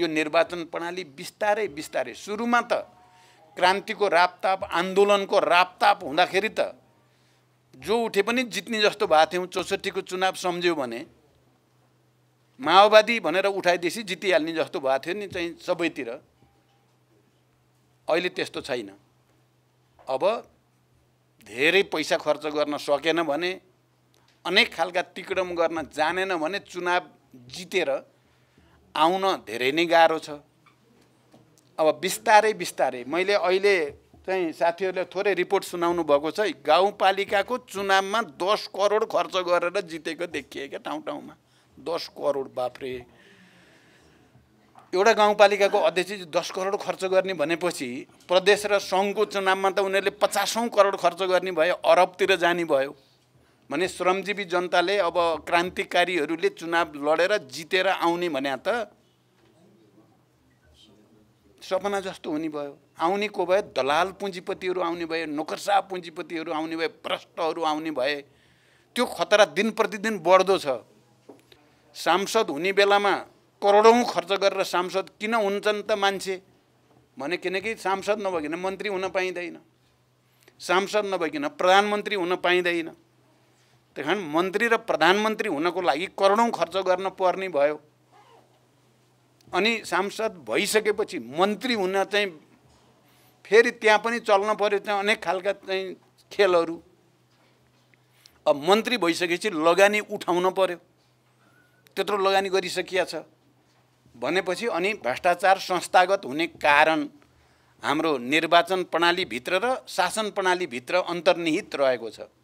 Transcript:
यो निर्वाचन प्रणाली बिस्तारै बिस्तारै सुरुमा त क्रान्तिको रापताप आन्दोलनको रापताप हुँदाखेरि त जो उठे पनि जित्ने जस्तो भएको थियौँ चौसठीको चुनाव सम्झ्यौँ भने माओवादी भनेर उठाएदेखि जितिहाल्ने जस्तो भएको थियो नि चाहिँ सबैतिर अहिले त्यस्तो छैन अब धेरै पैसा खर्च गर्न सकेन भने अनेक खालका तिकडम गर्न जानेन भने चुनाव जितेर आउन धेरै नै गाह्रो छ अब बिस्तारै बिस्तारै मैले अहिले चाहिँ साथीहरूले थोरै रिपोर्ट सुनाउनु भएको छ गाउँपालिकाको चुनावमा दस करोड खर्च गरेर जितेको देखिए क्या ठाउँ ठाउँमा दस करोड बाफ्रे एउटा गाउँपालिकाको अध्यक्ष दस करोड खर्च गर्ने भनेपछि प्रदेश र सङ्घको चुनावमा त उनीहरूले पचासौँ करोड खर्च गर्ने भयो अरबतिर जाने भयो भने श्रमजीवी जनताले अब क्रान्तिकारीहरूले चुनाव लडेर जितेर आउने भने त सपना जस्तो हुने भयो आउने को भयो दलाल पुँजीपतिहरू आउने भए नोकरसा पुँजीपतिहरू आउने भए प्रष्टहरू आउने भए त्यो खतरा दिन प्रतिदिन बढ्दो छ सांसद हुने बेलामा करोडौँ खर्च गरेर सांसद किन हुन्छन् त मान्छे भने किनकि सांसद नभइकन मन्त्री हुन पाइँदैन सांसद नभइकन प्रधानमन्त्री हुन पाइँदैन त्यही कारण मन्त्री र प्रधानमन्त्री हुनको लागि करोडौँ खर्च गर्न पर्ने भयो अनि सांसद भइसकेपछि मन्त्री हुन चाहिँ फेरि त्यहाँ पनि चल्न पऱ्यो त्यहाँ अनेक खालका चाहिँ खेलहरू अब मन्त्री भइसकेपछि लगानी उठाउन पऱ्यो त्यत्रो लगानी गरिसकिया छ भनेपछि अनि भ्रष्टाचार संस्थागत हुने कारण हाम्रो निर्वाचन प्रणालीभित्र र शासन प्रणालीभित्र अन्तर्निहित रहेको छ